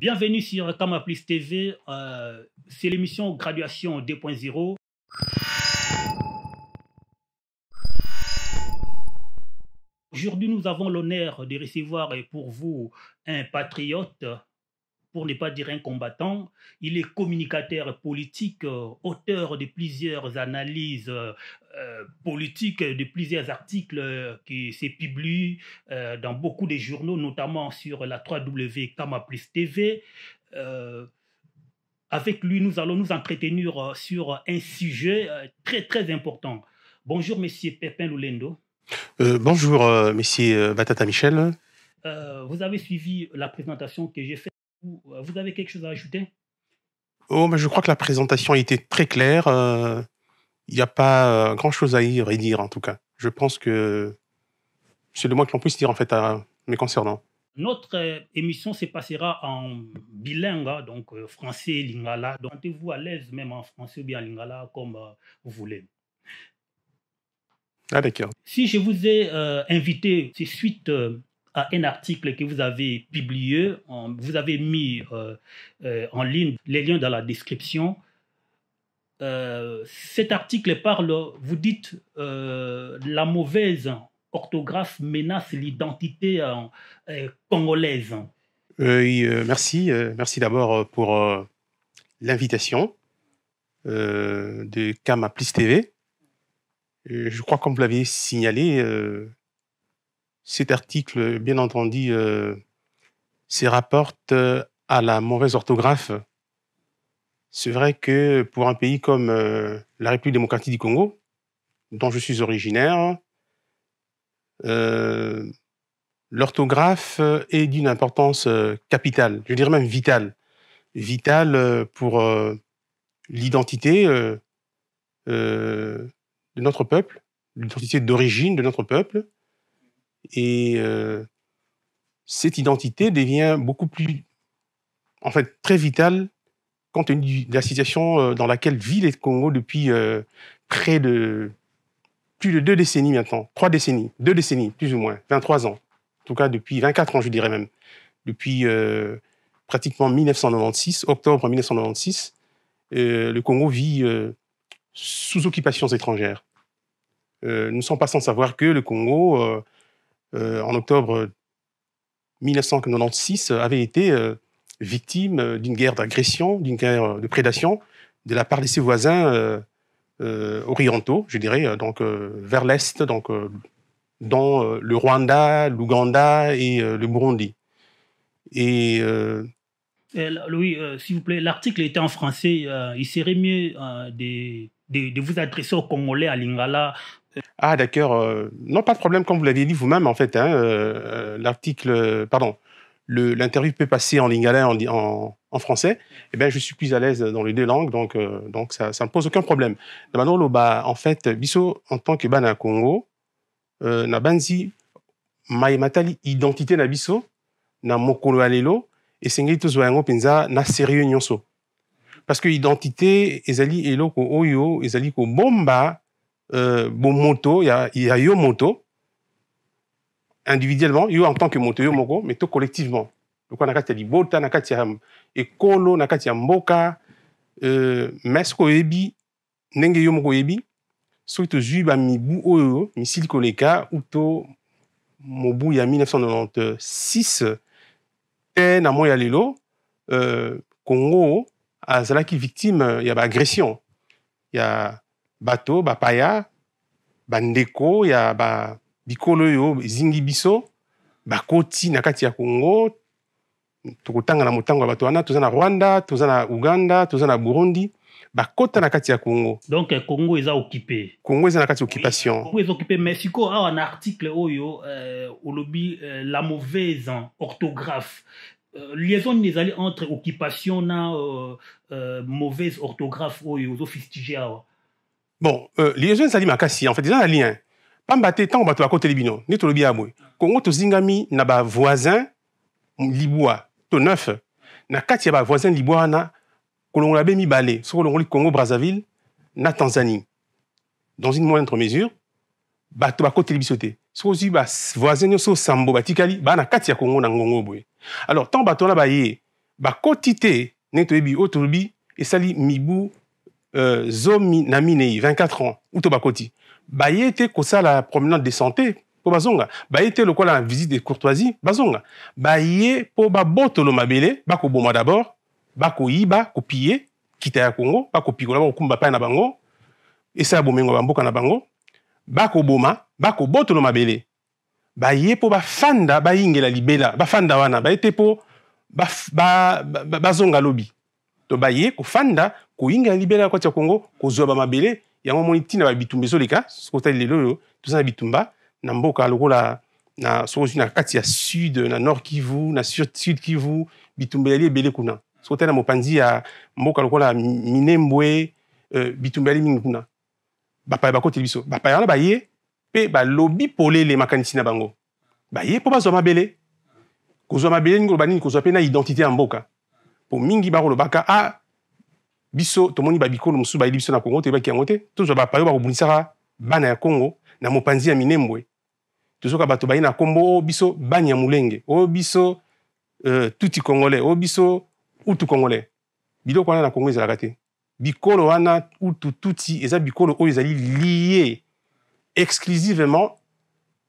Bienvenue sur Kama TV, euh, c'est l'émission Graduation 2.0. Aujourd'hui, nous avons l'honneur de recevoir pour vous un patriote, pour ne pas dire un combattant. Il est communicateur politique, euh, auteur de plusieurs analyses euh, euh, politiques, de plusieurs articles qui se publient dans beaucoup de journaux, notamment sur la 3W Kama Plus TV. avec lui, nous allons nous entretenir sur un sujet très très important. Bonjour, Monsieur Pépin Loulendo. bonjour, Monsieur Batata Michel. vous avez suivi la présentation que j'ai faite. Euh, vous avez quelque chose à ajouter Oh, mais je crois que la présentation a été très claire. Euh, il n'y a pas euh, grand-chose à y redire, en tout cas. Je pense que c'est le moins que l'on puisse dire, en fait, à mes concernants. Notre émission se passera en bilingue, hein, donc français, lingala. Donc, vous à l'aise même en français ou bien en lingala, comme vous voulez. Ah, d'accord. Si je vous ai invité, c'est suite à un article que vous avez publié. vous avez mis euh, euh, en ligne les liens dans la description. Euh, cet article parle, vous dites, la mauvaise orthographe menace l'identité congolaise. merci. merci d'abord pour l'invitation de Kama Plus TV. Je crois, comme vous l'avez signalé, cet article, bien entendu, euh, se rapporte euh, à la mauvaise orthographe. C'est vrai que pour un pays comme euh, la République démocratique du Congo, dont je suis originaire, l'orthographe est d'une importance capitale, je dirais même vitale. Vitale pour l'identité de notre peuple, l'identité d'origine de notre peuple, et euh, cette identité devient beaucoup plus, en fait, très vitale compte tenu de la situation euh, dans laquelle vit le Congo depuis euh, près de plus de deux décennies maintenant, trois décennies, deux décennies plus ou moins, 23 ans, en tout cas depuis 24 ans je dirais même, depuis pratiquement 1996, octobre 1996, le Congo vit sous occupations étrangères. nous ne sommes pas sans savoir que le Congo euh, en octobre 1996, euh, euh, avait été victime d'une guerre d'agression, d'une guerre de prédation de la part de ses voisins orientaux, je dirais, donc vers l'est, donc dans le Rwanda, l'Ouganda et le Burundi. Et Louis, s'il vous plaît, l'article était en français. il serait mieux de, de, vous adresser aux Congolais, à Lingala, ah d'accord, euh, non pas de problème comme vous l'avez dit vous-même en fait. Hein, euh, euh, L'article, pardon, l'interview peut passer en lingala, en, en, français. Eh bien, je suis plus à l'aise dans les deux langues, donc, donc ça, ça ne pose aucun problème. Manolo, bah, en fait, Bissot, en tant que bana Congo, euh, na banzi matali identité na biso na mokolo alelo et sengeli tozwa yango penza na sérieux nyonso. Parce que identité ezali eloko oyo ezali ko bomba euh, bon moto ya ya yo moto individuellement yo en tant que moto yo moko mais to collectivement lokola na kati ya libota na kati ya ekolo na kati ya mboka euh, me soki oyebi ndenge yo moko oyebi soki tozwi bamibu oyo misili koleka uto mobu ya 1996 te na moi ya lelo euh, congo azalaki victime ya baagression ya bato bapaya bandeko ya ba bikolo oyo ezingi biso bakoti na kati ya congo tokotanga na motango ya bato wana toza na rwanda toza na uganda toza na burundi bakota na kati ya congo donc congo eza occupé congo eza na kati ya occupation congo eza occupé mais sikoyo awa na article oyo euh, olobi euh, la mauvaise orthographe euh, liaison nini ezali entre occupation na euh, euh, mauvaise orthographe oyo ozofistige awa bon euh, liaison ezali makasi en fait eza na lien pamba te ntango bato bakoteli bino nde tolobi ya boye kongo tozingami na bavoisin libwa to neuf na kati ya bavoisin libwa wana kolongola be mibale soki olongoli congo brazzaville na tanzanie dans une moindre mesure bato bakoteli biso te soki ozwi bavoisin nyonso sambo batikali baa na kati ya congo na ngongo boye alors ntango bato wana baye bakoti te ndenge toyebi oyo tolobi esali mibu Euh, zomi Naminei, 24 ans bah, il bakoti comme te la promenade de santé mpo bazonga baye te quoi la visite de courtoisie bazonga botolo ba babotolo mabele bah, boma d'abord bah, ko kopie kita ya kongo ko mba pa na bango esala bomengo ba bamboka na bango ba pour mabele fanda, ba bafanda bayingela libela fanda wana ba yete po bazonga ba, ba, ba, lobi tobaye kofanda koyinga libela ya kati ya kongo kozwa bamabele yango omoni ntina babitumba ezoleka soki otali lelo oyo toza na bitumba na mboka lokola na soki ozwi na kati ya sud na nord kivu na sud kivu bitumba ezali ebele kuna soki otali na mopanzi ya mboka lokola minembwe euh, bitumba ezali mingi kuna bapaya bakoteli biso bapaya wana baye mpe balobi polele makanisi na bango baye mpo bazwa mabele kozwa mabele ningi oloba nini kozwa mpe na identité ya mboka mpo mingi bakolobaka a ah, biso tomoni babikolo mosusu bayebi biso na kongo toyebaki yango te tozwa bapayo bakobulisaka bana ya kongo na mopanzi ya minembwe tozoka bato baye na nkombo oyo oh, biso bani ya molenge oyo oh, biso uh, tuti congolais oyo oh, biso utu congolais biloko wana na kongo ezalaka te bikolo wana utu tuti eza bikolo oyo ezali lie exclusivement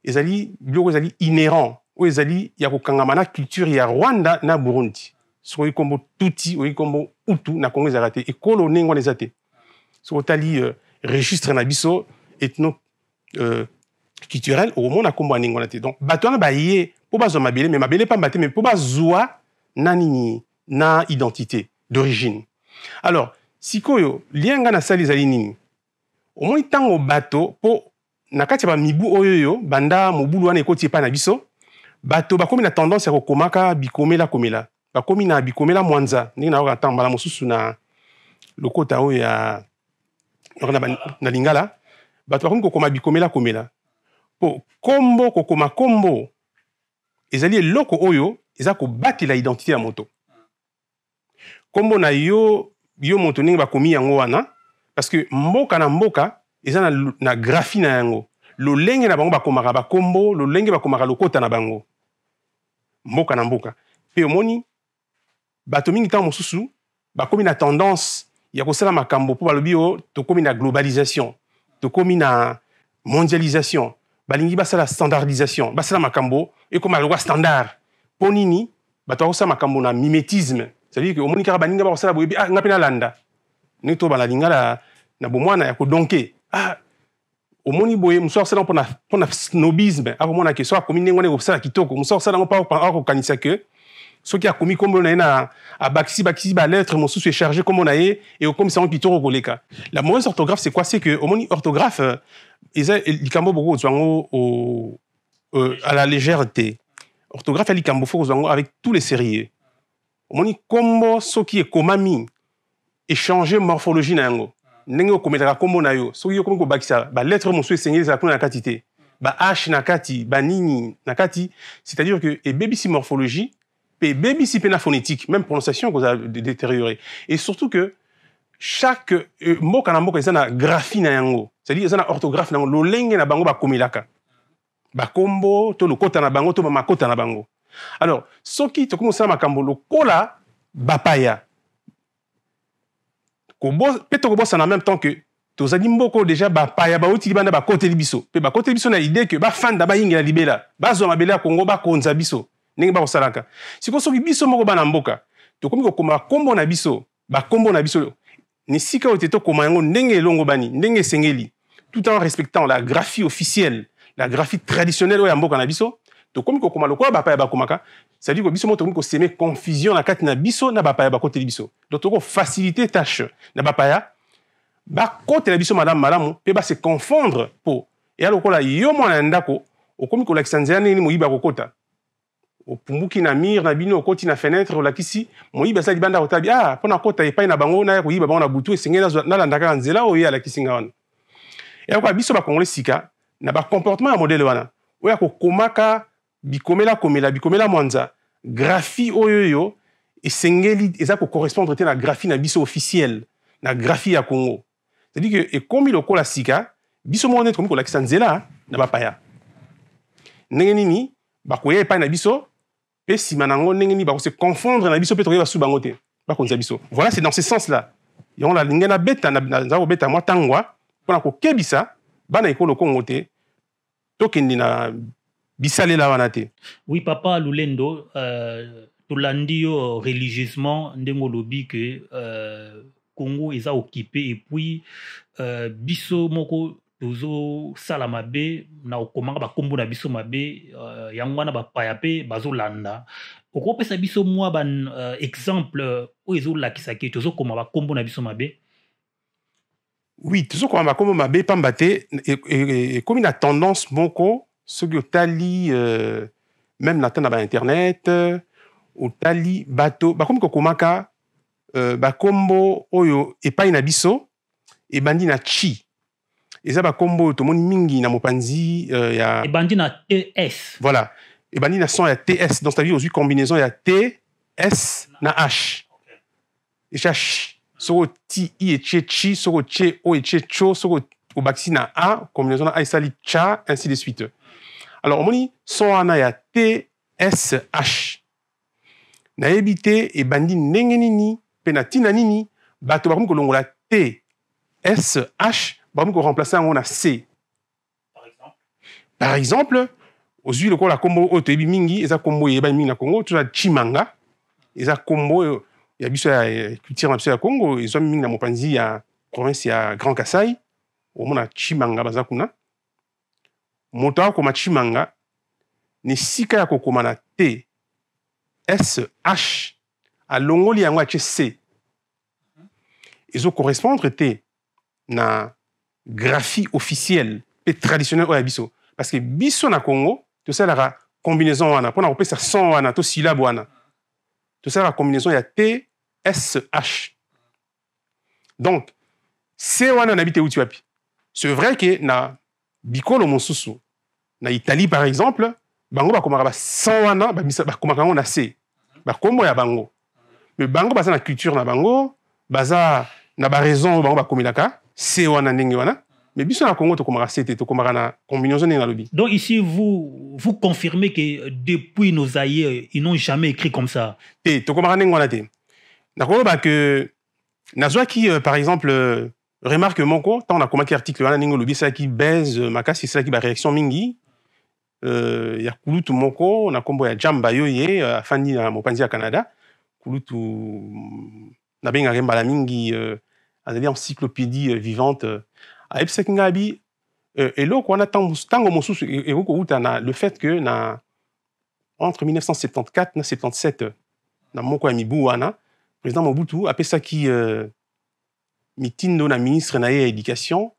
ezali biloko ezali inhérent oyo ezali ya kokangama na culture ya rwanda na burundi soki oyi kombo tuti oyi kombo utu na kongo ezalaka te ekolo ndenge wana eza te soki otali uh, registre na biso ethno uh, culturel okomona kombo ya ndenge wana te donc bato wana baye mpo bazwa mabele me mabele pamba te me mpo bazwa na nini na identité d'origine alors sikoyo lia ngai nasali ezali nini omoni ntango bato mpo na kati ya bamibu oyoyo banda mobulu wana ekoti epai na biso bato bakomi na tendance ya kokomaka bikomela komela bakomi na bikomela mwanza ndenge nayoka ntango mbala mosusu na lokota oyo ya na lingala bato bakomi kokoma bikomela komela mpo kombo kokoma kombo ezali eloko oyo eza kobatela identité ya moto kombo na yo yo moto ndenge bakomi yango wana parce que mboka na mboka eza na, na graphie na yango lolenge na bango bakomaka bakombo lolenge bakomaka lokota na bango mboka na mboka mpe omoni bato mingi ntango mosusu bakómi na tendance ya kosala makambo mpo balobi o tokómi na globalisation tokómi na mondialisation balingi basala standardisation basala makambo ekóma lokwa standard mpo nini bato bakosala makambo na mimétisme cetadire omoni kaka baninga bakosala boyebi ah nga mpe nalanda ndenge to banalinga na bomwana ya kodonke ah omoni boye mosu akosala yango mpo na snobisme akomona ke so akomi ndenge wana ekosala kitoko mosu akosala yango mpo akokanisa ke soki akomi nkombo na ye na abakisi bakisi balettre mosusu echarge nkombo na ye ekomisango kitoko koleka la mauvaise orthographe c'est quoi c'est que omoni orthographe eza euh, euh, likambo boko kozwa yango euh, à la légère te orthographe ya likambo fo kozwa yango avec tous les sérieux omoni nkombo soki ekomami échange morphologie na yango ndenge okomelaka nkombo na yo soki okomi kobakisa balettre mosusu esengeli ezala kuna na kati te bahache na kati banini na kati c'est-à-dire que ebebisi morphologie même ici phonétique, même prononciation qu'on a détériorée. Et surtout que chaque euh, mot qu'on a mot, c'est une graphie C'est-à-dire, a une orthographe na to na to na Alors, ce qui est cola bapaya. peut-être que c'est en même temps que déjà bapaya bauti biso. Pe biso na l'idée que libela. biso. ndenge bakosalaka sikoyo soki biso moko bana mboka tokomi kokoma kombo na biso bakombo na biso na esika oyo te tokoma yango ndenge elongo bani ndenge esengeli tout en respectant la graphie officielle la graphie traditionnelle oyo ya mboka na biso tokomi kokoma lokola bapaya bakomaka cetadire ko biso mo tokomi koseme confusion na kati na biso na bapaya bakoteli biso donc tokofacilite tâche na bapaya bakotela biso malamu malamu mpe base confondre mpo eya lokola yo mwana ya ndako okomi kolakisa nzela ndenge nini moyibi akokota opunguki na mire na bino okoti na fenêtre olakisi moyibi asali banda kotala bi ah mpo nakota epai na bango naya koyiba bango na butu esengeli nalanda kaka nzela oyo ye alakisi nga wana eyakoka biso bakongole sika na bacomportement ya modele wana oyo ya kokomaka bikomela-komela bikomela mwanza graphie oyo oyo esengeli eza kocorrespondre te na graphie na biso officielle na graphie ya congo cetadi ke ekomi lokola sika biso moko nde tokomi kolakisa nzela na bapaya ndenge nini bakoya epai na biso et si na yango ba se bakose confondre na biso mpe tokoyeba susu bango te bakonza biso voilà c'est dans ce sens là Et on nalingi nabeta naza beta mwa tangwa ko kokebisa bana ekolo kongo te tokende na bisale la te oui papa lulendo euh, tolandi landio religieusement ndenge olobi que euh, congo est occupé et puis euh, biso moko tozosala mabe na kokomanga bakombo na biso mabe uh, yango wana bapaya mpe bazolanda okopesa biso mwa ba uh, exemple oyo ezolakisaki tozokoma bakombo na biso mabe oui tozokoma bakombo mabe pamba te ekomi e, e, e na tendance moko soki otali euh, même na ntango na bainternet otali bato bakomi kokomaka euh, bakombo oyo epai na biso ebandi na chi eza bakombo oyo tomoni mingi na mopanzi euh, ya ebandi na ts voilà ebandi na son ya ts donc c'est-à-dire ozwi combinaison ya t s na h etya ch soko ti i etie chi soko tie o etie tio soko obakisi na a combinaison na a esali tya ainsi de suite alors omoni son wana ya t s h nayebi te ebandi ndenge nini mpe na ntina nini bato bakomi kolongola t s h bakomi koremplace yango na c par exemple ozwi lokola nkombo oyo toyebi mingi eza nkombo oyo eyebani mingi na congo toza chimanga eza nkombo oyo ya biso ya culture na biso ya congo ezwami mingi na mopanzi ya province ya grand kasai omona chimanga baza kuna moto akokoma chimanga na esika ya kokoma na t sh alongoli yango atie c mhm. ezokorrespondre te na graphie officielle pe traditionnelle oyo ya biso parceke biso na congo tosalaka combinaison wana mpona kopesa son wana to syllabe wana tosalaka combinaison ya t sh donc se wana na bi te euti wapi c'est vrai ke na bikolo mosusu na italie par exemple bango bakomaka basan wana bakomaka yango na se bakombo ya bango me bango baza na culture na bango baza na baraison oyo bango bakomelaka se wana ndenge wana mais biso na congo tokomaka se to tokomaka na combinaison ndenge nalobi donc ici vous, vous confirmez que depuis nos aïeux ils n'ont jamais écrit comme ça te tokomaka ndenge wana te nakoloba que nazwaki qui euh, par exemple euh, remarque moko ntango nakomaki article wana ndenge ça qui baise ça euh, qui ba réaction mingi euh, ya kulutu moko na nkombo ya jamba yo ye afandi na mopanzi ya canada kulutu mm, nabengaka mbala mingi euh, euh, euh, à une encyclopédie vivante ayebisaki ngai abi tant, wana ntango mosusu ekoki kowuta na le fait que na entre 1974 et 77 na président ya mibu wana président mobutu apesaki euh, mitindo na ministre na ye ya éducation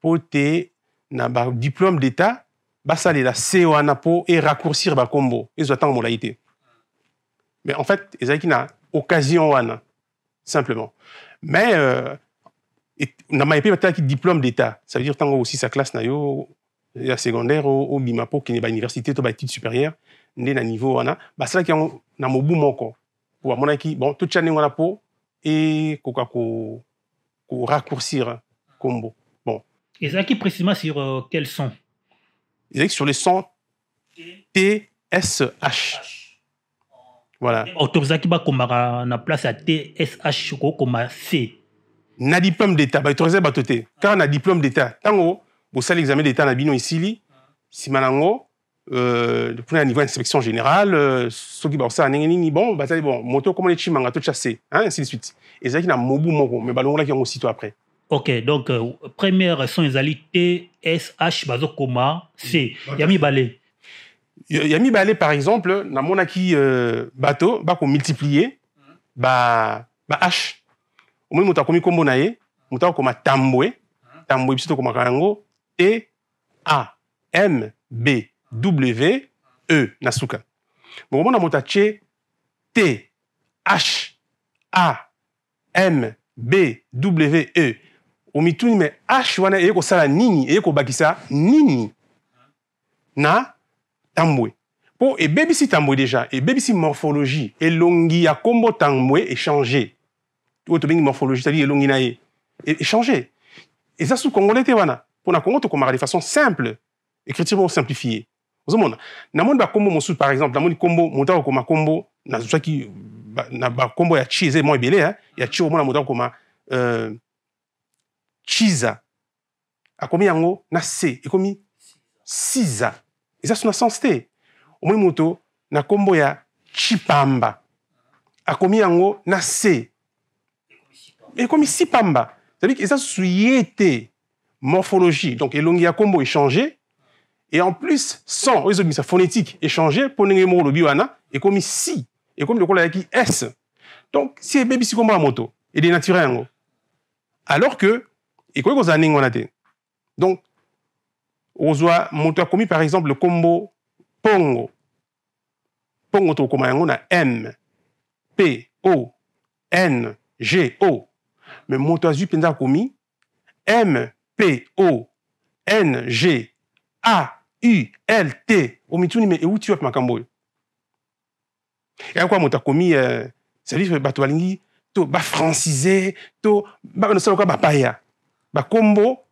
pour te na badiplôme d'état basalela se wana mpo eraccourcir bakombo ezwa ntango molai te mais en fait ezalaki na occasion wana simplement mais na mayepe batalaki diplôme d'état ça veut dire aussi sa classe na yo ya secondaire n'est pas université bauniversité to titre supérieure né na niveau wana basalaki yango na mobu moko po qui bon tout totya ndenge et mpo ekoka raccourcir hein, combo bon et qui précisément sur euh, quel son est sur le son h voilà bato tozalaki bakomaka na place ya tsh kokokoma c na diplôme d'état baautorise bato te kaka na diplôme d'état ntango bosali examen d'état na bino esili nsima nango mpona euh, niveau inspection générale euh, soki bakosala ndenge nini bon bazali bon moto okomona ecimanga to tya c ainsi de suite ezalaki na mobu moko me balongolaki yango sito après ok donc euh, première son ezali tsh bazokoma c mm. ya mibale ya mibale par exemple namonaki euh, bato bakomultiplie ba, ba h omoni moto akomi nkombo na ye moto akokoma tambwe tambwe biso tokomaka yango t e, a m b w e na suka bokomona moto atie t h a m b w e omituni me h wana eye kosala nini eye kobakisa nini na tambwe mpo ebebisi tambwe deja ebebisi morphologie elongi ya nkombo tambwe echange oyo tobengi morphologie tali elongi na ye echange e eza su congolais te wana mpo na congo tokomaka de façon simple écriture oyo simplifie ozomona namoni bakombo mosusu par exemple namoni kombo moto akokoma kombo nazwaki na bakombo ya chi eza mo ebele ya chi omona moto akokoma euh, chiza akomi yango na c ekomi siza eza so na sens te moto na kombo ya chipamba akomi yango na se ekomi sipamba c'est-à-dire eza susu morphologie donc elongi ya est changé. et en plus sans oyo sa phonétique échange mpo ndenge moko olobi wana comme si ekomi lokola yaki s donc si ebebisi ya moto edenature yango alors que ekoki donc ozwa moto commis par exemple le combo pongo pongo tokokoma yango na m p o n g o Mais moto azwi d'avoir commis m p o n g a u l t omi tuni me euti tu makambo oyo eya kuwa moto akomi ça euh, cestadire bato balingi to bafrancise to ba paya. Ba combo?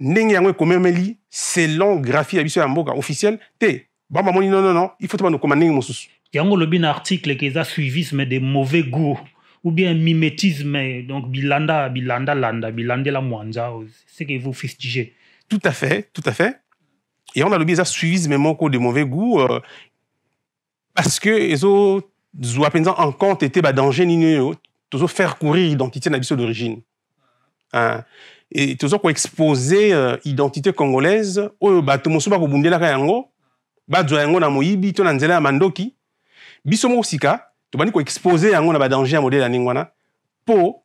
ndenge yango ekomemeli selon graphie ya biso ya mboka officiel te bamamoni non non non ifo te banokoma ndenge mosusu yango olobi bin article ke eza suivisme de mauvais goût ou bien mimétisme donc bilanda bilanda landa la mwanza ce que vous fustigez tout à fait tout à fait Et on a le nalobi eza suivisme moko de mauvais goût euh, parce que ils zo mpenza en compte ete badanger nini oyo faire courir identité na d'origine hein? et tu as exposé euh, identité congolaise oyo bato mosusu bakobundelaka yango bazwa yango na moyibi to na nzela ya mandoki biso moko sika qu'on expose yango na badanger danger modele ya po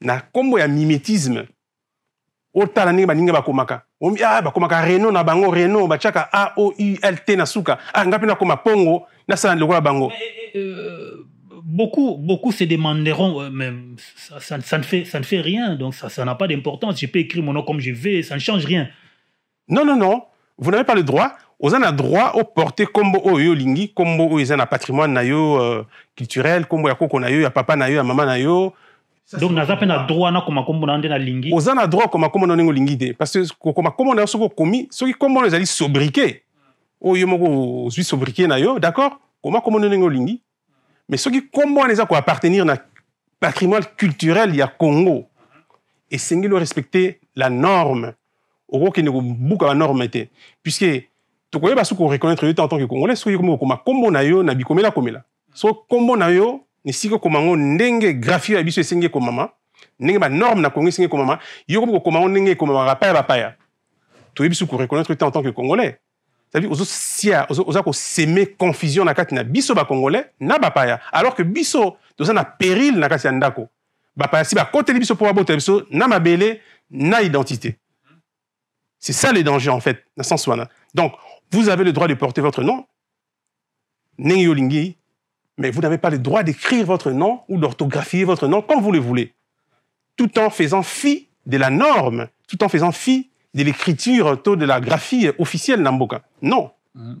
na tu ya mimétisme ba ninga ba komaka. omi ah komaka reno na bango reno L T na suka ah nga mpe nakoma na bango eh, eh, eh, euh beaucoup, beaucoup se demanderont, mais ça, ça, ça, ne fait, ça ne fait rien, donc ça n'a pas d'importance. Je peux écrire mon nom comme je veux, ça ne change rien. Non, non, non. Vous n'avez pas le droit. Vous avez le droit au porter combo oyo lingi, combo oyo un patrimoine nayo euh, culturel, combo yako konayo, ya papa nayo, ya maman nayo. donc naza pe le droit na comme kombo na nde na lingi. Oza a droit koma kombo na ningo lingi parce que comme kombo na soko komi, soki kombo na ezali au Oyo moko je suis na nayo, d'accord? Koma kombo na ningo lingi. me soki nkombo wana eza koappartenir na patrimoine culturel ya congo esengeli orespecte la norme okokende kobuka banorme te puiske tokoyeba soki koreconnaitre yo te en tant que congolais soki okomi kokoma nkombo na yo na bikomela komela so nkombo na yo esiki okoma ngo ndenge graphie ya biso esengi ekomama ndenge banorme na congo esengi ekomama yo okomi kokoma ngo ndenge ekomamaka paya bapaya toyebi soki koreconnaitre te en tant que congolais c'est-à-dire ozosia oza confusion na kati na biso Congolais, na bapaya alors que biso toza na péril na ndako bapaya si bakoteli biso mpo babotela biso na mabele na identité c'est ça le danger, en fait na sens wana donc vous avez le droit de porter votre nom mais vous n'avez pas le droit d'écrire votre nom ou d'orthographier votre nom comme vous le voulez tout en faisant fi de la norme tout en faisant fi de l'écriture de la graphie officielle Namboka. Non.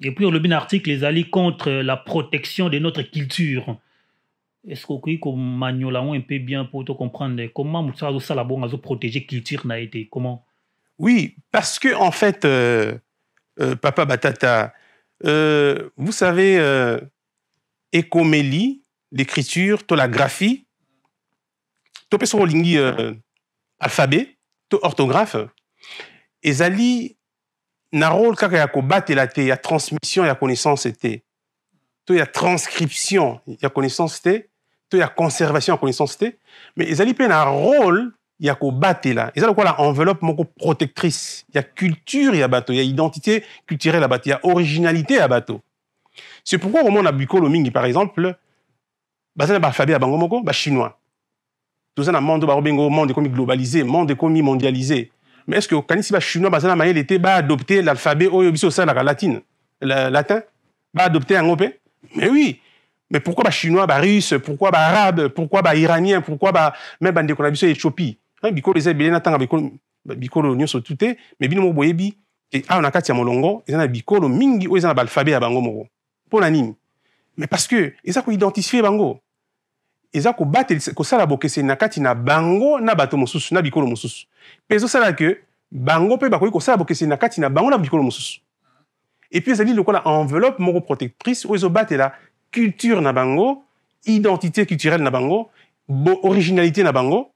Et puis, on le bien article, les alliés contre la protection de notre culture. Est-ce que vous un peu bien pour te comprendre comment Moussa Salabon a protéger la culture n'a été Comment Oui, parce que, en fait, euh, euh, Papa Batata, euh, vous savez, euh, écomélie, l'écriture, la graphie, to alphabet, to orthographe. ezali na rôle kaka ya kobatela te ya transmission ya connaissance te to ya transcription ya connaissance te to ya conservation ya connaissance te mais ezali mpe na rôle ya kobatela eza lokola enveloppe moko protectrice ya culture ya bato ya identité culturelle ya bato ya originalité ya bato c'est pourquoi omona bikolo mingi par exemple baza na baalphabet ya bango moko bachinois toza na monde baobenga monde ekomi globalisé monde ekomi mondialisé mais est ce que okanisi bachinois baza na mayele te baadopte l'alphabet oyo biso osalaka latine la, latin baadopte yango mpe mais oui mais pourquoi bachinois barusse pourquoi baarabe pourquoi bairanien pourquoi ba, même bandeko na biso ya éthiopie bikolo eza ebele na ntanga bikolo nyonso tu te mais bino moko boyebi awa na kati ya molongo eza na bikolo mingi oyo eza na baalphabet ya bango moko mpo na nini mais parce que eza koidentifie bango eza kobatelisa kosala bokeseni na kati na bango na bato mosusu na bikolo mosusu mpe ezosala ke bango mpe bakoki kosala bokeseni na kati na bango na bikolo mosusu epui ezali lokola enveloppe moko protectrice oyo ezobatela culture na bango identité culturelle na bango bo originalité na bango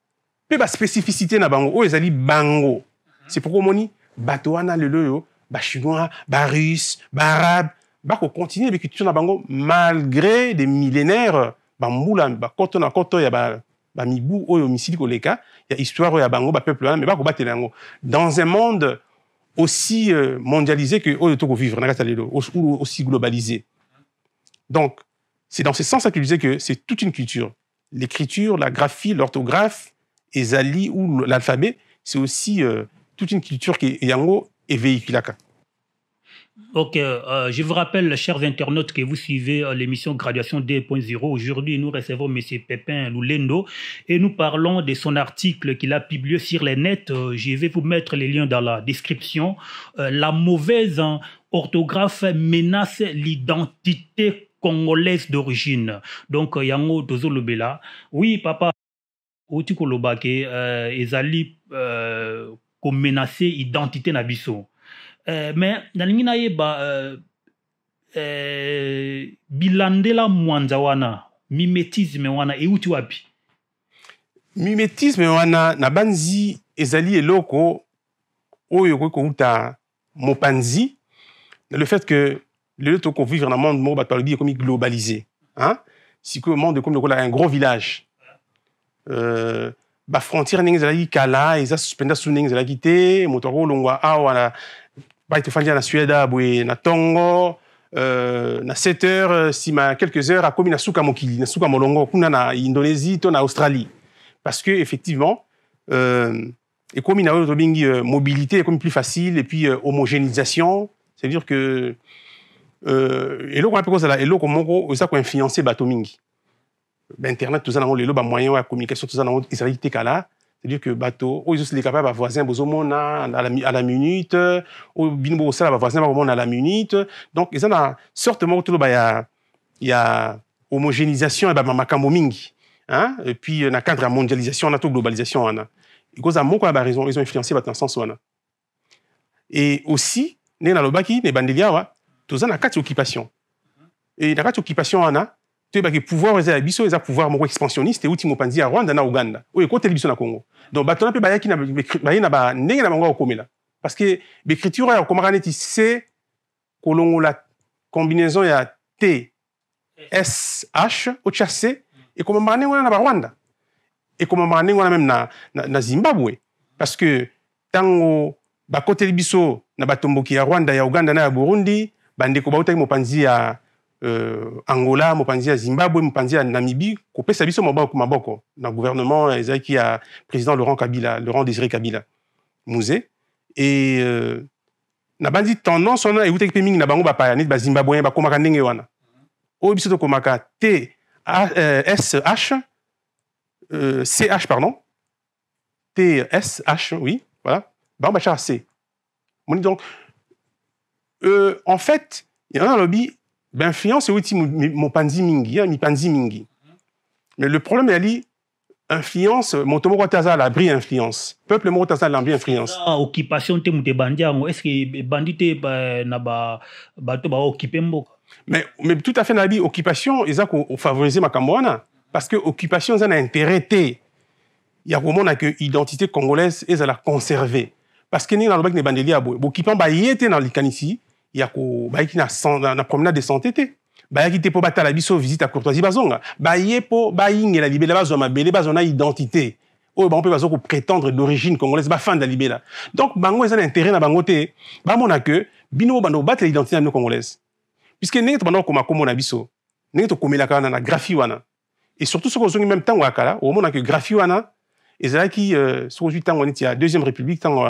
mpe baspécificité na bango oyo ezali bango c'est pourquoi omoni bato wana lelo oyo bachinois barusse baarabe bakocontinue beculture na bango malgré des millénaires ba na koto ya ba ya histoire ya bango dans un monde aussi euh, mondialisé que oyo Togo na ou aussi globalisé donc c'est dans ce sens que je disais que c'est toute une culture l'écriture la graphie l'orthographe les alliés ou l'alphabet c'est aussi euh, toute une culture qui est yango evehikulaka Mhm. Ok, euh, je vous rappelle, chers internautes, que vous suivez euh, l'émission Graduation 2.0. Aujourd'hui, nous recevons M. Pépin Loulendo et nous parlons de son article qu'il a publié sur les net. Euh, je vais vous mettre les liens dans la description. la mauvaise hein, orthographe menace l'identité congolaise d'origine. Donc, Yango Dozo Oui, papa, Oti Kolobake, Ezali, ko menacer identité Nabiso. Euh, me nalingi nayeba euh, euh, bilandela mwanza wana mimetisme wana euti wapi mimetisme wana na banzi ezali eloko oyo ekoki kouta mopanzi na le fait que lelo tokovivre na monde moko bato balobi ekomi globalisé sikoyo monde ekomi lokola un gros village euh, bafrontiere ndenge ezalaki kala eza suspenda su ndenge ezalaki te moto akolongwa awa bah, tofandi ah, na sueda boye na ntongo euh, na 7 heures nsima euh, quelques heures akomi na suka mokili na suka molongo kuna na indonésie to na australie parce que effectivement euh, ekomi na oyo tobengi euh, mobilité ekomi plus facile et puis euh, homogénéisation c'est à dire que euh, eloko wana mpe kozala eloko moko eza koinfluence bato mingi bainternet toza nango lelo bamoyen ya communication toza nango ezalaki te kala c'est-à-dire que bateau ou oh, ils sont capables à voisin bozomon à la minute ou oh, binbo ça la voisin bozomon à la minute donc ils en a certainement tout le bas il y a homogénéisation et bah makambo hein et puis euh, dans le cadre de la mondialisation on a tout globalisation on hein. a et cause à mon quoi raison bah, ils ont influencé dans le sens on a et aussi né dans le baki né bandelia wa tous en a quatre occupations et dans quatre occupations on a toyebaki pouvoir eza ya biso eza pouvoir moko expansionniste euti mopanzi ya rwanda na uganda oyo ekoteli biso na congo donc bato wana mpe bayaki baye na bandenge na bango ya kokomela parce que bécriture ya kokomaka neti c kolongola combinaison ya t sh otya c ekomamaka ndenge wana na barwanda ekomamaka ndenge wana meme na, na, na zimbabwe parce que ntango bakoteli biso na batomboki ya rwanda ya uganda na ya burundi bandeko bautaki mopanzi ya euh, angola mopanzi ya zimbabwe mopanzi ya namibi kopesa biso maboko maboko na gouvernement eh, ezalaki ya président laurent kabila laurent désiré kabila musée e euh, na bandi tendance wana eutaki mpe mingi na bango bapaya neti bazimbabwien bakomaka ndenge wana oyo biso tokomaka t sh euh, ch euh, pardon t sh oui voilà bango bachaka c moni donc euh, en fait yana alobi influence euti mopanzi mingi mipanzi mingi mais le problème ezali influence moto moko te aza à l'abri influence peuple moko te aza à l'abri influence ah, occupation te moto ebandi yango est ce que ebandi te na bato baoccupe mboka mais, mais tout à fait nayebi occupation eza kofavorize makambo wana parce que occupation eza na intérêt te ya komona ke identité congolaise ezala conservé parce que ndenge nalobaki na ebandeli ya boye bokipan baye te na likanisi ya bayaki na, na, na promenade de santé te bayaki te mpo batala biso visite ya courtoisie bazonga baye mpo bayingela libela bazwa mabele bazwa na identité oyo bango mpe baza koprétendre d'origine congolaise bafanda libela donc bango eza na intérêt na bango te bamona ke bino oyo banda kobatela identité na bino congolaise puiske ndenge tobanda kokoma kombo na biso ndenge tokomelaka wana na graphie wana et surtout soki ozongi même ntango ya kala omona ke graphie wana ezalaki euh, soki ozwi ntango neti ya deuxième république ntango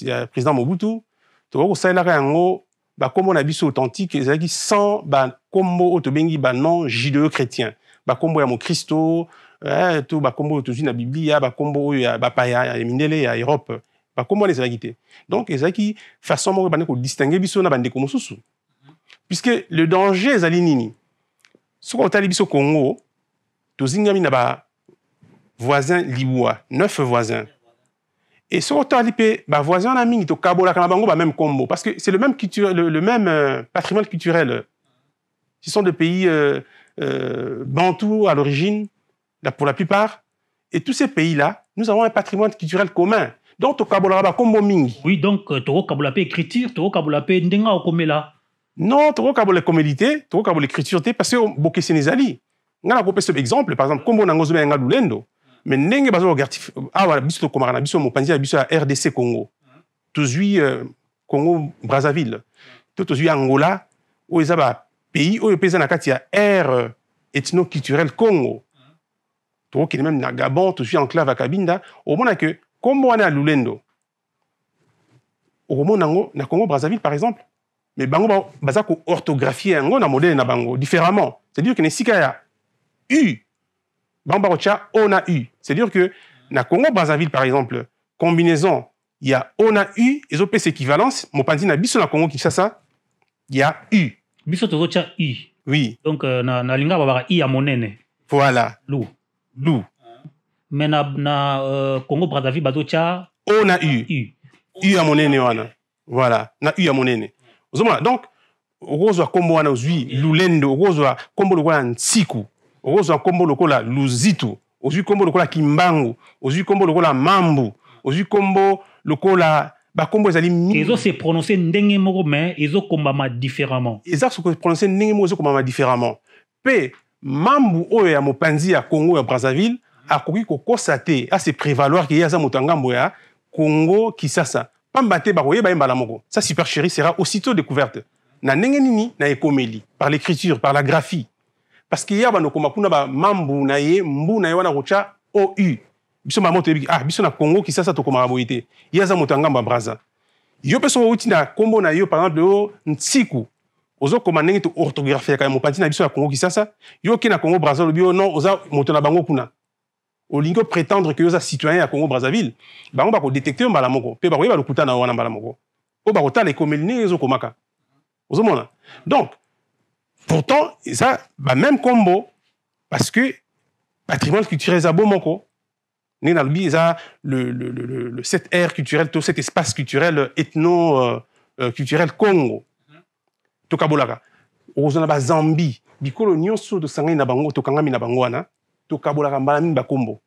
ya président mobutu tokoki kosalelaka yango bakombo na euh, biso authentique ezalaki sans bakombo oyo tobengi banom judeo chrétien bakombo ya mokristo eh, to bakombo oyo tozwi na biblia bakombo oyo ya bapaya ya mindele ya europe bakombo wana ezalaki te donc ezalaki façon moko ebandi kodistingue biso na bandeko mosusu puisque le danger ezali nini soki otali biso congo tozingami na bavoisin libwa neuf voisin et so otalipe bavoisin au mingi la Kanabango, bango même Combo, parce que c'est le même, culture, le, le même euh, patrimoine culturel ce sont des pays euh, euh, à l'origine pour la plupart et tous ces pays là nous avons un patrimoine culturel commun donc la Combo, Ming. oui donc euh, la mpe écriture tokokabola mpe ndenge Komela. non tokokabola la te au écriture l'écriture, parce que au bokeseni ezali ngai un exemple par exemple kombo nango ozomela nga me ndenge bazokogertif awa biso tokomaka na biso mopanzi ya biso ya rdc congo tozwi euh, congo brazzaville to tozwi angola oyo eza bapays oyo mpe eza na kati ya aire euh, ethnoculturel congo tokokende meme na gabon tozwi enclave ya kabinda okomona ke nkombo wana ya lulendo okomona yango na congo brazzaville par exemple mais bango baza koorthographie yango na modele na bango différemment c'est-à-dire ke na esika ya u Bamba on a eu. C'est-à-dire que, na Congo Brazzaville, par exemple, combinaison, il y a on a eu, et ont équivalence, mon na biso na Congo ça il y a eu. Biso to eu. Oui. Donc, euh, na, na linga babara, i a monene. Voilà. Lou. Lou. Mais na, na euh, Congo Brazzaville, badocha, on a eu. Eu. Eu a monene, wana. Voilà. Na eu a monene. Donc, okozwa kombo wana ozwi lulendo okozwa kombo lokola ntsiku okozwa nkombo lokola luzitu ozwi nkombo lokola kimbangu ozwi nkombo lokola mambu ozwi kombo lokola bakombo ezali mingi ezosepronounce ndenge moko me ezokombama différemment eza ndenge moko ezokombama différemment mpe mambu oyo ya mopanzi ya congo ya brazzaville akoki kokosa te ase ah, prévaloir ke ye aza moto ya ngambo ya congo kisasa pamba te bakoyeba ye mbala moko sa supercherie sera aussitôt découverte na ndenge nini na ekomeli par l'écriture par la graphie parceke ye abandokoma kuna bamambu na ye mbu na ye wana kotya ou biso mama toyebi ah biso na congo kisasa tokomaka boye te ye aza moto ya ngambo ya braza yo mpe soko outi na nkombo na yo par exemple oyo ntiku ozokoma ndenge to orthographiaka ya mopanzi na biso ya congo kisasa yo oke na congo braza olobi yo non oza moto na bango kuna olingi oprétendre ke yo oza citoyen ya congo brazaville bango bakodetecte yo mbala moko mpe bakoyeba lokuta na yo wana mbala moko oyo bakotala ekomeli ndenge ezokomaka ozomona donc pourtant eza bameme kombo parce que patrimoine culturel eza bomoko ndenge nalobi eza le, le, le, le, cet aire culturel to cet espace culturel euh, ethno euh, euh, culturel congo mhm. tokabolaka okozwana bazambi bikolo nyonso tosangani na bango tokangami na bango wana tokabolaka mbala mingi bakombo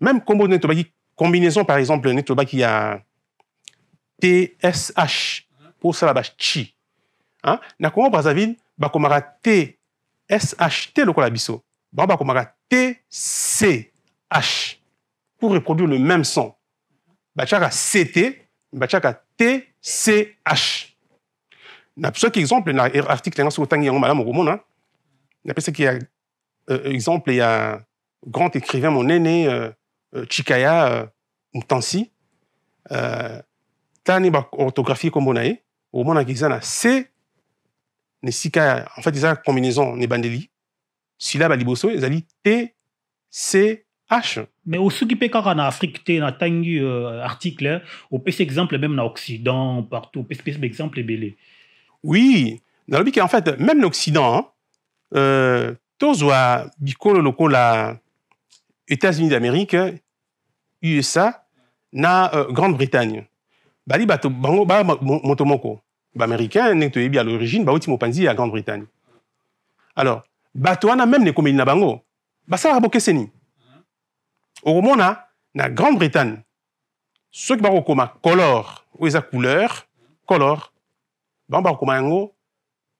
même kombo ndenge tolobaki combinaison par exemple ndenge tolobaki ya tsh mpo mhm. osala bachi na congo brazzaville bakomaka te sh lokola biso bango bakomaka tch pour reproduire le même son batiaka ct batiaka tch na soki exemple na article yango soki otangi yango malamu okomona napesaki ya euh, exemple ya grand écrivain monene euh, euh chikaya euh, mtansi euh, tani baorthographie nkombo na ye okomonaki eza na c ne sika en fait eza combinaison ne bandeli syllabe ils liboso dit t c h mais osoki mpe kaka en afrique te natangi euh, article opesi hein. exemple même en occident partout opesi exemple baexemple ebele oui D'ailleurs ke en fait même en occident hein, euh, tozwa locaux la états-unis d'amérique usa na euh, grande-bretagne bali bato bango baya moto baaméricain ndenge toyebi ya l'origine bauti mopanzi ya grande-bretagne alors bato wana meme nekomeli na bango basalaka bokeseni okomona na grande-bretagne soki bakokoma color oyo eza couleur color bango bakokoma yango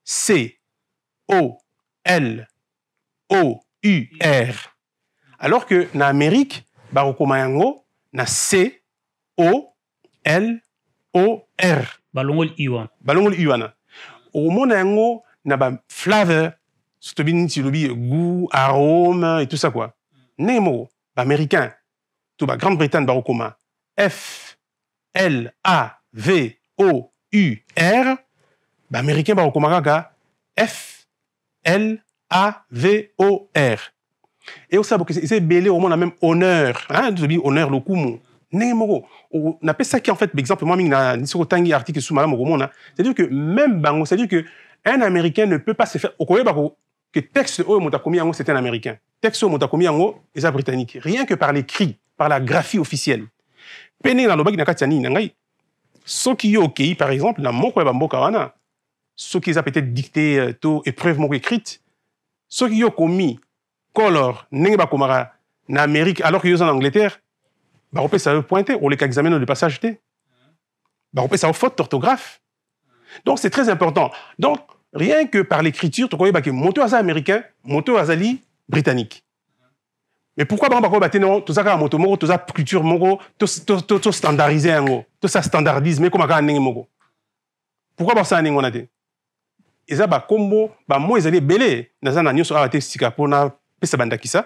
c o l o u r alors que na amérique bakokoma yango na c o l o r balongoli i wana balongoli i wana okomona yango na baflaveur so tobi niti lobi goût arome et tout ça quoi ndenge moko baaméricain to bagrande bretagne bakokoma f l a v o u r baaméricain bakokoma kaka f l a v o r e osala boke eza ebele omona même honneur tobi honneur lokumu ndenge moko napesaki en fait exemple mwa mingi na ndisi kotangi article su malamu okomona c'est-à-dire que même bango c'est-à-dire que un américain ne peut pas se faire okoyeba que texte oyo moto akomi yango c'est un américain texte oyo moto akomi yango eza britannique rien que par l'écrit par la graphie officielle mpe ndenge nalobaki na kati ya nini na ngai soki yo okei par exemple na moko ya bamboka wana soki eza peut-être dicté euh, to épreuve moko écrite soki yo okomi color ndenge bakomaka na amérique alors que yo eza na angleterre baropesa yo point te oleka examen de passage te baropesa yo faute d'orthographe donc c'est très important donc rien que par l'écriture tokoyeba ke moto aza américain moto azali britannique mais pourquoi bango bakoyeba te non toza kaka moto moko toza culture moko tostandardize yango tosa standardisme ekoma kaka ndenge moko pourquoi basala ndenge wana te eza bakombo bamo ezali ebele naza na nyonso awa te sika mpo napesa bandakisa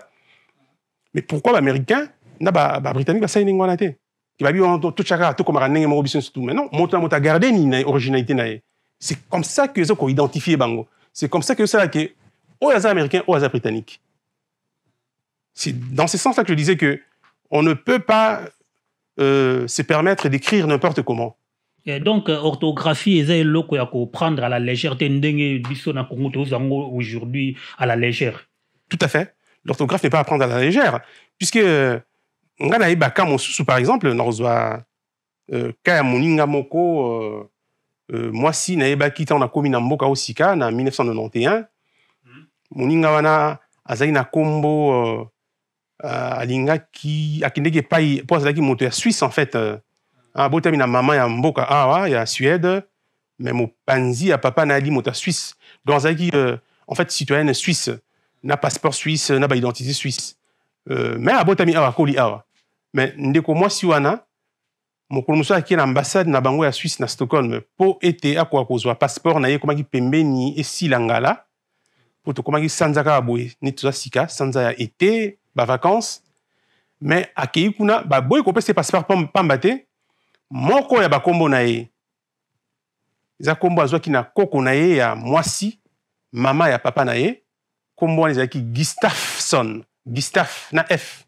mais pourquoi baaméricain na babritannique basaini ngo wana te ebabi wana totyaka tout comme moko biso nyonso tout mais non moto na moto agarde na originalité na c'est comme ça que eza koidentifie bango c'est comme ça que que oyo aza américain oyo aza britannique c'est dans ce sens là que je disais que on ne peut pas euh, se permettre d'écrire n'importe comment Et donc euh, orthographie eza le à prendre à la légère te bisson na kongo tozango aujourd'hui à la légère tout à fait l'orthographe n'est pas à prendre à la légère puisque euh, nga nayeba ka mosusu par exemple nakozwa uh, ka ya moninga moko uh, uh, mwasi nayebaki ntango nakomi na mboka oyo sika na 1991 mm. moninga wana azalaki na nkombo uh, uh, alingaki akendeki epai mpo azalaki moto ya swisse en fait uh, ah, abotami na mama ya mboka awa ya suède me mopanzi ya papa na ali moto ya swisse donc azalaki uh, en fait citoyenne swisse na passeport swisse na baidentité swisse uh, me abotami awa akoli awa me ndeko mwasi wana mokolo mosusu akei na ambassade na bango ya swisse na stockholm mpo ete akoka kozwa passeport na ye ekomaki pembeni esila ngala mpo tokomaki sanza kaka boye neti toza sika sanza ya ete bavacance me akei kuna baboyi kopesa ye passeport pamba te moko ya bakombo na ye eza kombo azwaki na koko na ye ya mwasi mama ya papa na ye kombo wana ezalaki gustafson gustaf na f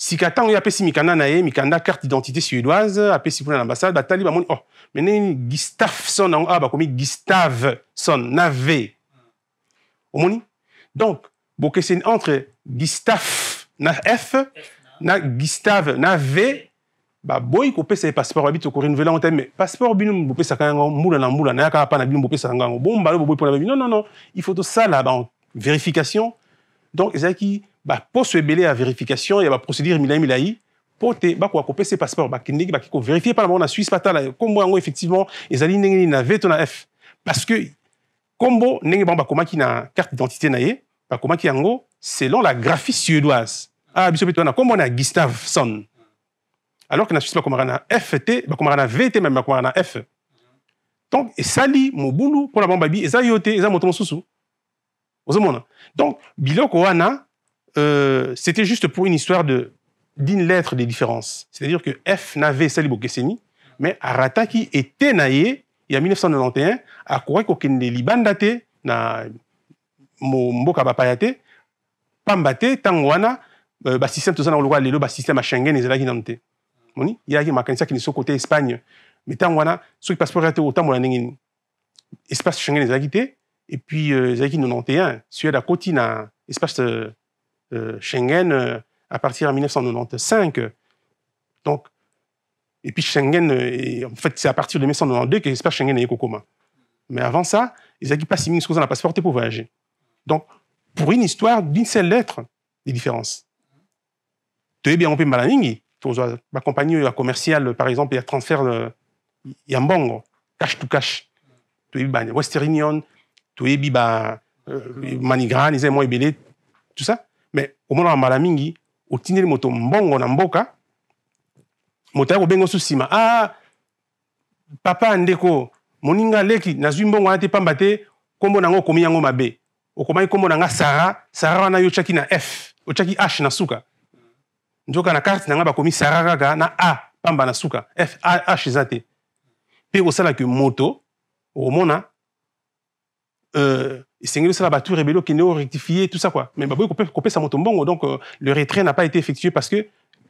sika ntango ye apesi mikanda na ye mikanda carte identité suédoise apesi kuna na ambassade batali bamoni oh me ndenge gustafson yango awa ah, bakomi gustaveson na v omoni donc bokeseni entre gustaf na f na gustave na v baboyi kopesa ye passeport babi tokorenouvelango te mais passeport bino bopesaka yango mbula na mbula naya kaka mpa na bino bopesaka yango bombalo boboyi mpona babi non non non il faut tosala bavérification donc ezalaki baposo ebele ya verification ya baprocédure milai milai mpo te bakoka kopesa passeport bakendeki bakei koverifie mpana bango na suisse batala nkombo yango effectivement ezali ndenge nini na v to na f parce que nkombo ndenge bango bakomaki na carte d'identité na ye bakomaki yango selon la graphie suédoise ah biso mpe toa na nkombo wana ya gustave son alors que na suisse bakomaka na f te bakomaka na v te meme bakomaka na f donc esali mobulu mpona bango babi eza yo te eza moto mosusu ozomona donc biloko wana Euh, c'était juste pour une histoire de d'une lettre de différence. C'est-à-dire que F n'avait Salibo Keseni, mais Arata qui était naïe, il y a 1991, à quoi qu'il libandate, na mboka bapayate, pambate, tangwana, euh, ba système tout ça dans le roi, le système à Schengen, et qui n'ont Moni, il y a qui makanisa qui sont côté Espagne, mais tangwana, ceux qui passeport était autant mon n'engin. Espace Schengen, les et puis, euh, 91, Suède à côté, na espace, euh, euh, Schengen euh, à partir de 1995. Donc, et puis Schengen, euh, en fait, c'est à partir de 1992 que j'espère Schengen est commun. Mais avant ça, ils n'avaient pas la passeport pour voyager. Donc, pour une histoire d'une seule lettre, des différences. Tu es bien, on peut malaningi. Ma compagnie commerciale, par exemple, il y a transfert, il y cash to cash. Tu es bah, Western Union, tu bah, es Manigran, ils aiment tout ça. me omonaka mbala mingi otindeli moto mbongo na mboka moto aya kobenga osu nsima ah, papa ya ndeko moninga leki nazwi mbongo wana te pamba te nkombo nango okomi yango mabe okomaki nkombo na nga sara sara wana yo otyaki na f otyaki h na suka nzoka na karte na nga bakomi sara kaka na a pamba na suka f a, h eza te mpe kosalaki moto okomona euh, esengeli osala bato rebele okende orectifie tout ça quoi mais baboyi kopesa moto mbongo donc euh, le retrait n'a pas été effectué parce que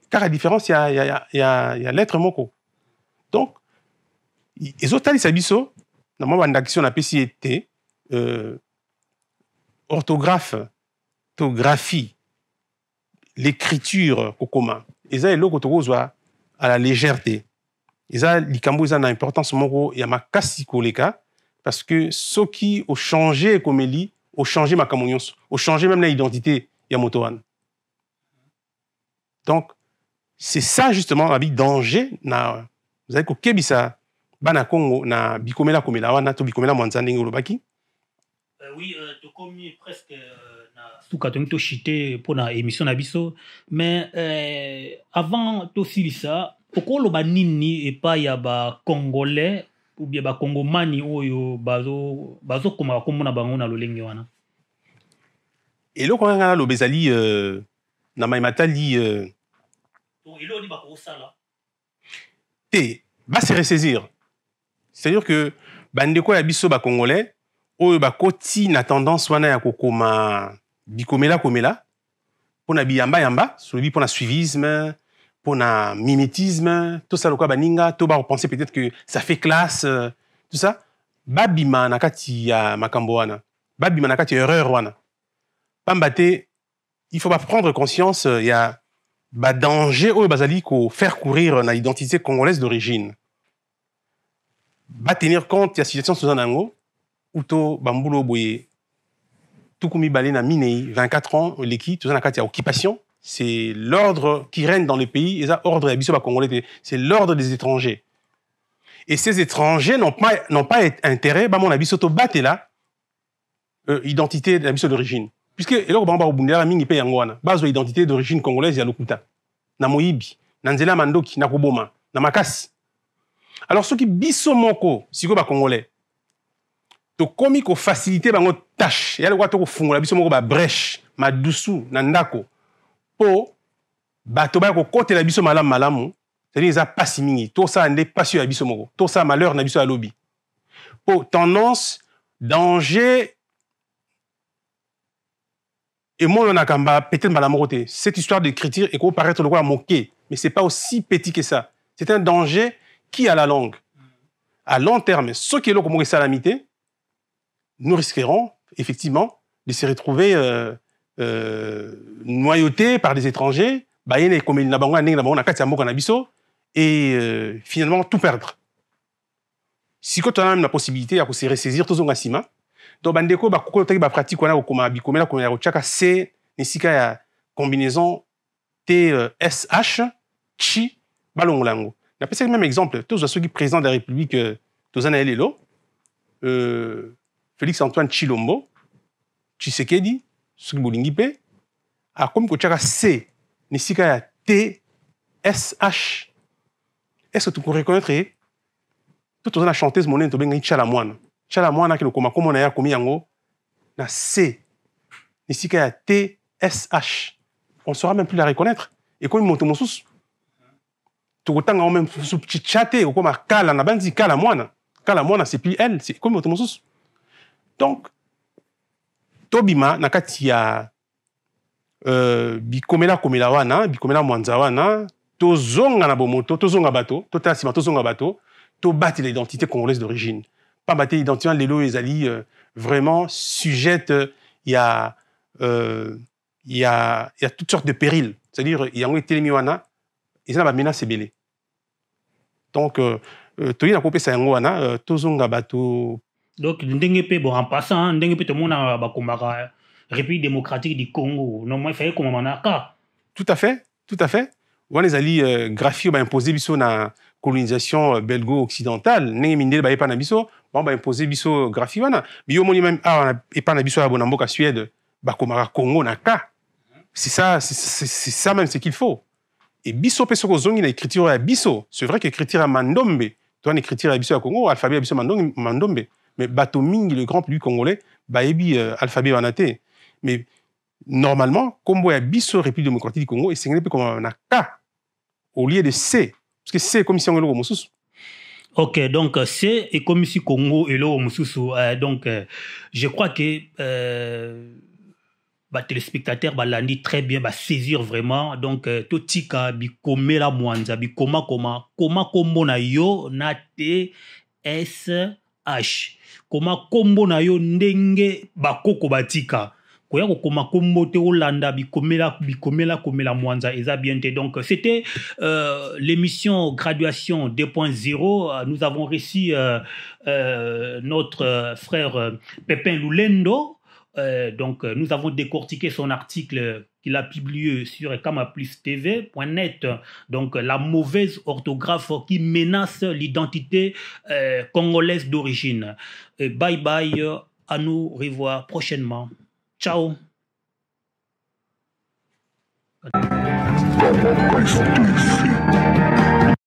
kaka différence ya, ya, ya, ya, ya lettre moko donc ezotalisa biso na mwa bandakisi napesi ye te euh, orthographe tographie l'écriture kokoma eza eloko tokozwa à la légèreté eza likambo eza na importance moko ya makasi koleka Parce que ceux qui ont changé ou chanje ont changé ma chanje ont la même l'identité Yamotoan. Donc, c'est ça justement danger. Vous bah, na, savez que ça, bana kongo na bikomela komela na to bikomela mwanza ndenge olobaki. Euh, oui, euh, tokomi presque euh, na suka tongi toshite pour na émission na biso mais euh, avant tosilisa okoloba et pas ya congolais? ou bien bakongomani oyo bazokoma bakombo na bango na lolenge wana eloko wana nga naloba ezali euh, na mayima tali euh. eloko ni bakosala te base ressaisir c'est-à-dire que bandeko ya biso bacongolais oyo bakoti na tendance wana ya kokoma bikomelaakomela mpo na biyambayamba solobi mpo na suivisme pour un mimétisme, tout ça, le quoi, baninga, tout bah, on penser peut-être que ça fait classe, euh, tout ça. Babima nakati ya euh, makambo wana. Babima nakati erreur wana. Pambate, il faut pas prendre conscience, euh, il y a bah, danger au bazali faire courir na identité congolaise d'origine. Bah tenir compte y a situation sous ango, ou tout bambulo boye. Tout comme balé na minei, 24 ans, l'équipe, tout ça nakati ya occupation c'est l'ordre qui règne dans les pays, et ça, ordre, c'est l'ordre des étrangers. Et ces étrangers n'ont pas, n'ont pas intérêt, bah, mon abysso, battre là, euh, identité d'abysso d'origine. Puisque, et là, on va au Bundera, mingi paye en base identité d'origine congolaise, il y a l'okuta. Na moibi, na nzela mandoki, na koboma, na makasi. Alors, ceux qui bisso moko, si vous congolais, to komi ko faciliter bango tâche, et là, on va te refongo, la bisso moko, ba brèche, ma doussou, na ndako, pour bato baya la biso malamu malamu pas eza pasi ça ça ça sur pas sur biso Tout ça, malheur na biso la lobby. Pour tendance danger Et moi, on quand même peut-être mal à cette histoire de le roi à moquer, mais c'est pas aussi petit que ça c'est un danger qui à la longue à long terme ceux qui sont moko la salamité, nous risquerons effectivement de se retrouver euh, euh, noyauté par des étrangers, et euh, finalement tout perdre. Si on a la possibilité de se ressaisir, tout ce donc bandeko bah, bah, pratique combinaison TSH euh, chi balongolango na le même exemple tous ceux qui président de la République euh Félix Antoine Chilombo Tshisekedi soki bolingi mpe akomi kotiaka c na esika ya t sh est ce tokoreconnaître ye to toza na chanteuse monene tobengaki tiala mwana tiala mwana akende okoma komo na ye akomi yango na c na esika ya t sh on saura même plus la reconnaître ekomi moto mosusu tokotanga ngo même tcha te ekokoma kala na banzi kala mwana kala mwana c'est plus elle ekomi moto mosusu donc tobima na kati ya uh, bikomela-komela wana bikomela-mwanza wana tozonga na bomoto tozonga bato totala nsima tozonga bato tobatela l'identité congolaise d'origine Pas te identité wana hein, lelo ezali euh, vraiment sujette y euh, ya, il euh, ya, ya toutes sortes de périls c'est-à-dire yango etelemi wana eza na bamenace pas donc uh, Donc, na kopesa yango wana uh, tozonga bato donc ndenge mpe bon en passant ndenge mpe tomona bakomaka république démocratique du congo normalement ifaye komama na ka tout à fait tout à fait wana ezali euh, graphie oyo baimposer biso na colonisation euh, belgo occidentale ndenge mindele bayepa na biso bango baimposer biso euh, graphie wana mais yo omoni meme awa ah, epa na biso ya bona mboka suède bakomaka congo na ka c'est ça c'est ça même ce qu'il faut et biso mpe soki ozongi na écriture ya biso c'est vrai que écriture ya mandombe to wana écriture ya biso ya congo alphabet ya biso mandombe me bato mingi le grand public congolais bayebi euh, alphabet wana te mais normalement kombo ya biso république démocratique du congo esengeli mpe komama na k au lieu de c parce que c ekomi sango eloko mosusu ok donc euh, c ekomisi congo eloko mosusu euh, donc euh, je crois que euh... batéléspectateur balandi très bien basaisir vraiment donc euh, totika bikomela mwanza bikomakoma koma kombo na yo na tsh koma nkombo na yo ndenge bakoko batika koya kokoma nkombo te olanda bikomela bikomela komela mwanza eza bien te donc c'était euh, l'émission graduation 2.0 nous avons réussi euh, euh, notre frère Pépin Lulendo. donc nous avons décortiqué son article qu'il a publié sur TV.net donc la mauvaise orthographe qui menace l'identité euh, congolaise d'origine. Bye bye, à nous revoir prochainement. Ciao.